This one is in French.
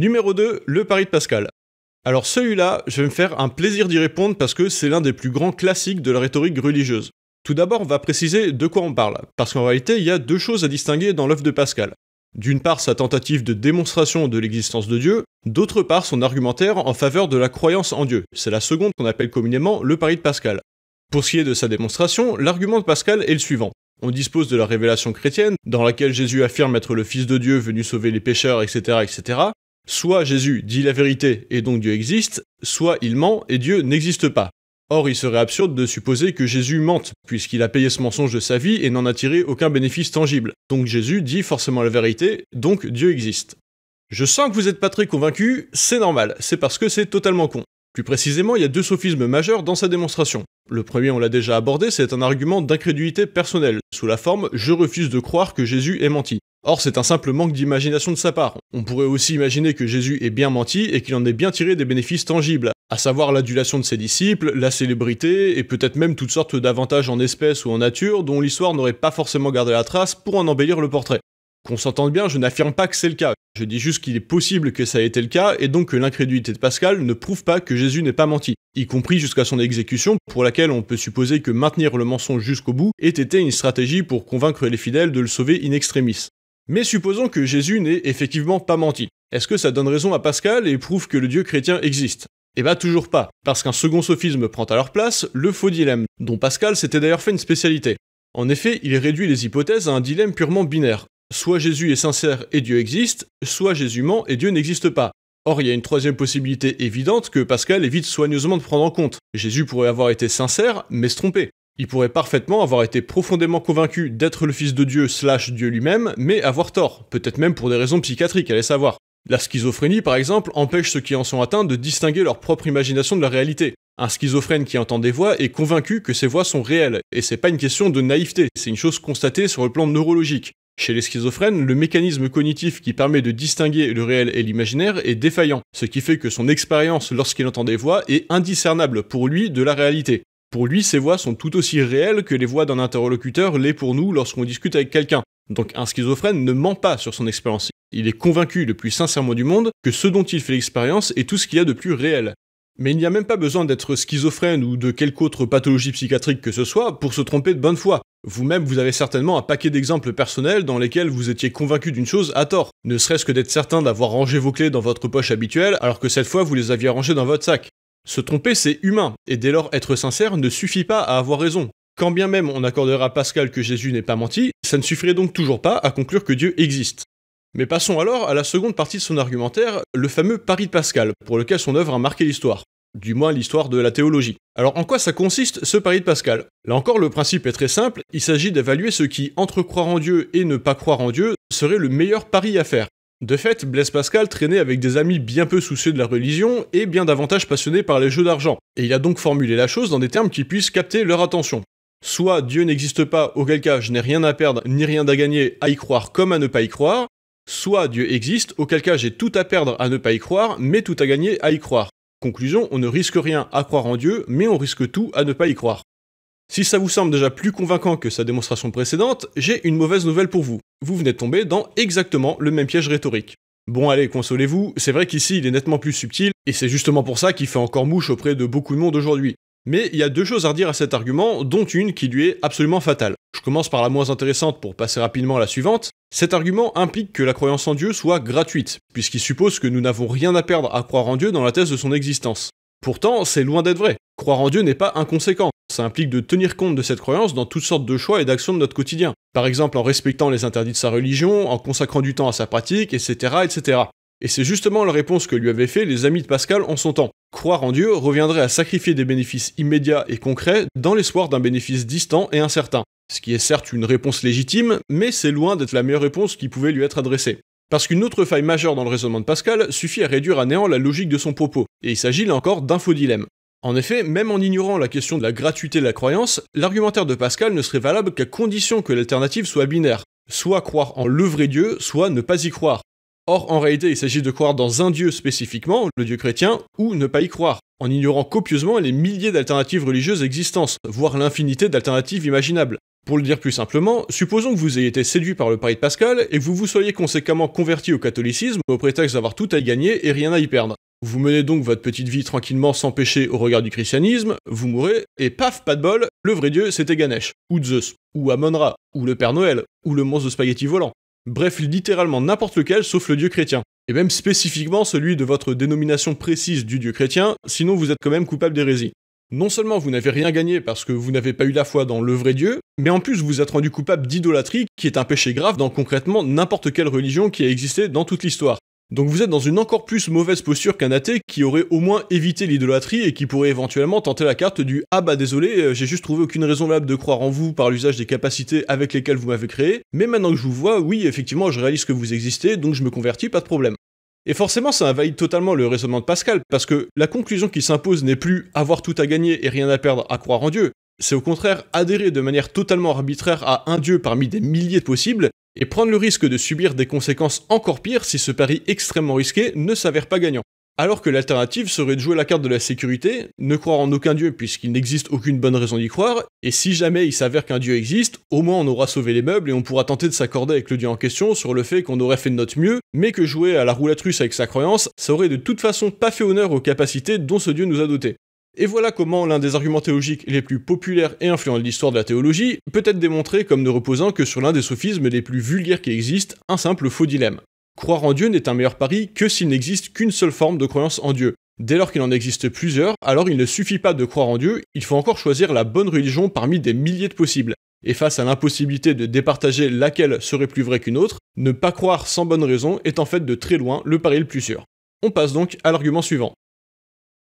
Numéro 2, le pari de Pascal. Alors celui-là, je vais me faire un plaisir d'y répondre parce que c'est l'un des plus grands classiques de la rhétorique religieuse. Tout d'abord, on va préciser de quoi on parle, parce qu'en réalité, il y a deux choses à distinguer dans l'œuvre de Pascal. D'une part, sa tentative de démonstration de l'existence de Dieu, d'autre part, son argumentaire en faveur de la croyance en Dieu. C'est la seconde qu'on appelle communément le pari de Pascal. Pour ce qui est de sa démonstration, l'argument de Pascal est le suivant. On dispose de la révélation chrétienne, dans laquelle Jésus affirme être le Fils de Dieu venu sauver les pécheurs, etc., etc., Soit Jésus dit la vérité et donc Dieu existe, soit il ment et Dieu n'existe pas. Or, il serait absurde de supposer que Jésus mente, puisqu'il a payé ce mensonge de sa vie et n'en a tiré aucun bénéfice tangible. Donc Jésus dit forcément la vérité, donc Dieu existe. Je sens que vous n'êtes pas très convaincu, c'est normal, c'est parce que c'est totalement con. Plus précisément, il y a deux sophismes majeurs dans sa démonstration. Le premier, on l'a déjà abordé, c'est un argument d'incrédulité personnelle, sous la forme je refuse de croire que Jésus ait menti. Or, c'est un simple manque d'imagination de sa part. On pourrait aussi imaginer que Jésus ait bien menti et qu'il en ait bien tiré des bénéfices tangibles, à savoir l'adulation de ses disciples, la célébrité, et peut-être même toutes sortes d'avantages en espèces ou en nature dont l'histoire n'aurait pas forcément gardé la trace pour en embellir le portrait. Qu'on s'entende bien, je n'affirme pas que c'est le cas. Je dis juste qu'il est possible que ça ait été le cas, et donc que l'incrédulité de Pascal ne prouve pas que Jésus n'ait pas menti, y compris jusqu'à son exécution, pour laquelle on peut supposer que maintenir le mensonge jusqu'au bout ait été une stratégie pour convaincre les fidèles de le sauver in extremis. Mais supposons que Jésus n'ait effectivement pas menti. Est-ce que ça donne raison à Pascal et prouve que le Dieu chrétien existe Eh bah toujours pas, parce qu'un second sophisme prend à leur place le faux dilemme, dont Pascal s'était d'ailleurs fait une spécialité. En effet, il réduit les hypothèses à un dilemme purement binaire. Soit Jésus est sincère et Dieu existe, soit Jésus ment et Dieu n'existe pas. Or, il y a une troisième possibilité évidente que Pascal évite soigneusement de prendre en compte. Jésus pourrait avoir été sincère, mais se tromper. Il pourrait parfaitement avoir été profondément convaincu d'être le fils de Dieu slash Dieu lui-même, mais avoir tort, peut-être même pour des raisons psychiatriques, allez savoir. La schizophrénie, par exemple, empêche ceux qui en sont atteints de distinguer leur propre imagination de la réalité. Un schizophrène qui entend des voix est convaincu que ces voix sont réelles, et c'est pas une question de naïveté, c'est une chose constatée sur le plan neurologique. Chez les schizophrènes, le mécanisme cognitif qui permet de distinguer le réel et l'imaginaire est défaillant, ce qui fait que son expérience lorsqu'il entend des voix est indiscernable pour lui de la réalité. Pour lui, ces voix sont tout aussi réelles que les voix d'un interlocuteur l'est pour nous lorsqu'on discute avec quelqu'un. Donc un schizophrène ne ment pas sur son expérience. Il est convaincu le plus sincèrement du monde que ce dont il fait l'expérience est tout ce qu'il y a de plus réel. Mais il n'y a même pas besoin d'être schizophrène ou de quelque autre pathologie psychiatrique que ce soit pour se tromper de bonne foi. Vous-même, vous avez certainement un paquet d'exemples personnels dans lesquels vous étiez convaincu d'une chose à tort, ne serait-ce que d'être certain d'avoir rangé vos clés dans votre poche habituelle alors que cette fois vous les aviez rangées dans votre sac. Se tromper, c'est humain, et dès lors être sincère ne suffit pas à avoir raison. Quand bien même on accordera à Pascal que Jésus n'est pas menti, ça ne suffirait donc toujours pas à conclure que Dieu existe. Mais passons alors à la seconde partie de son argumentaire, le fameux pari de Pascal, pour lequel son œuvre a marqué l'histoire. Du moins l'histoire de la théologie. Alors en quoi ça consiste ce pari de Pascal Là encore, le principe est très simple, il s'agit d'évaluer ce qui, entre croire en Dieu et ne pas croire en Dieu, serait le meilleur pari à faire. De fait, Blaise Pascal traînait avec des amis bien peu soucieux de la religion et bien davantage passionnés par les jeux d'argent, et il a donc formulé la chose dans des termes qui puissent capter leur attention. Soit Dieu n'existe pas, auquel cas je n'ai rien à perdre ni rien à gagner à y croire comme à ne pas y croire, soit Dieu existe, auquel cas j'ai tout à perdre à ne pas y croire, mais tout à gagner à y croire. Conclusion, on ne risque rien à croire en Dieu, mais on risque tout à ne pas y croire. Si ça vous semble déjà plus convaincant que sa démonstration précédente, j'ai une mauvaise nouvelle pour vous. Vous venez de tomber dans exactement le même piège rhétorique. Bon allez, consolez-vous, c'est vrai qu'ici il est nettement plus subtil, et c'est justement pour ça qu'il fait encore mouche auprès de beaucoup de monde aujourd'hui. Mais il y a deux choses à redire à cet argument, dont une qui lui est absolument fatale. Je commence par la moins intéressante pour passer rapidement à la suivante. Cet argument implique que la croyance en Dieu soit gratuite, puisqu'il suppose que nous n'avons rien à perdre à croire en Dieu dans la thèse de son existence. Pourtant, c'est loin d'être vrai. Croire en Dieu n'est pas inconséquent implique de tenir compte de cette croyance dans toutes sortes de choix et d'actions de notre quotidien. Par exemple en respectant les interdits de sa religion, en consacrant du temps à sa pratique, etc. etc. Et c'est justement la réponse que lui avaient fait les amis de Pascal en son temps. Croire en Dieu reviendrait à sacrifier des bénéfices immédiats et concrets dans l'espoir d'un bénéfice distant et incertain. Ce qui est certes une réponse légitime, mais c'est loin d'être la meilleure réponse qui pouvait lui être adressée. Parce qu'une autre faille majeure dans le raisonnement de Pascal suffit à réduire à néant la logique de son propos, et il s'agit là encore d'un faux dilemme. En effet, même en ignorant la question de la gratuité de la croyance, l'argumentaire de Pascal ne serait valable qu'à condition que l'alternative soit binaire, soit croire en le vrai Dieu, soit ne pas y croire. Or, en réalité, il s'agit de croire dans un Dieu spécifiquement, le Dieu chrétien, ou ne pas y croire, en ignorant copieusement les milliers d'alternatives religieuses existantes, voire l'infinité d'alternatives imaginables. Pour le dire plus simplement, supposons que vous ayez été séduit par le pari de Pascal et que vous vous soyez conséquemment converti au catholicisme au prétexte d'avoir tout à y gagner et rien à y perdre. Vous menez donc votre petite vie tranquillement sans péché au regard du christianisme, vous mourrez, et paf, pas de bol, le vrai dieu c'était Ganesh, ou Zeus, ou Amonra, ou le Père Noël, ou le monstre de spaghetti volant. Bref, littéralement n'importe lequel sauf le dieu chrétien. Et même spécifiquement celui de votre dénomination précise du dieu chrétien, sinon vous êtes quand même coupable d'hérésie. Non seulement vous n'avez rien gagné parce que vous n'avez pas eu la foi dans le vrai Dieu, mais en plus vous êtes rendu coupable d'idolâtrie, qui est un péché grave dans concrètement n'importe quelle religion qui a existé dans toute l'histoire. Donc vous êtes dans une encore plus mauvaise posture qu'un athée qui aurait au moins évité l'idolâtrie et qui pourrait éventuellement tenter la carte du Ah bah désolé, euh, j'ai juste trouvé aucune raison valable de croire en vous par l'usage des capacités avec lesquelles vous m'avez créé, mais maintenant que je vous vois, oui effectivement je réalise que vous existez, donc je me convertis, pas de problème. Et forcément, ça invalide totalement le raisonnement de Pascal, parce que la conclusion qui s'impose n'est plus avoir tout à gagner et rien à perdre à croire en Dieu, c'est au contraire adhérer de manière totalement arbitraire à un Dieu parmi des milliers de possibles, et prendre le risque de subir des conséquences encore pires si ce pari extrêmement risqué ne s'avère pas gagnant alors que l'alternative serait de jouer la carte de la sécurité, ne croire en aucun dieu puisqu'il n'existe aucune bonne raison d'y croire, et si jamais il s'avère qu'un dieu existe, au moins on aura sauvé les meubles et on pourra tenter de s'accorder avec le dieu en question sur le fait qu'on aurait fait de notre mieux, mais que jouer à la roulette russe avec sa croyance, ça aurait de toute façon pas fait honneur aux capacités dont ce dieu nous a dotés. Et voilà comment l'un des arguments théologiques les plus populaires et influents de l'histoire de la théologie peut être démontré comme ne reposant que sur l'un des sophismes les plus vulgaires qui existent, un simple faux dilemme. Croire en Dieu n'est un meilleur pari que s'il n'existe qu'une seule forme de croyance en Dieu. Dès lors qu'il en existe plusieurs, alors il ne suffit pas de croire en Dieu, il faut encore choisir la bonne religion parmi des milliers de possibles. Et face à l'impossibilité de départager laquelle serait plus vraie qu'une autre, ne pas croire sans bonne raison est en fait de très loin le pari le plus sûr. On passe donc à l'argument suivant.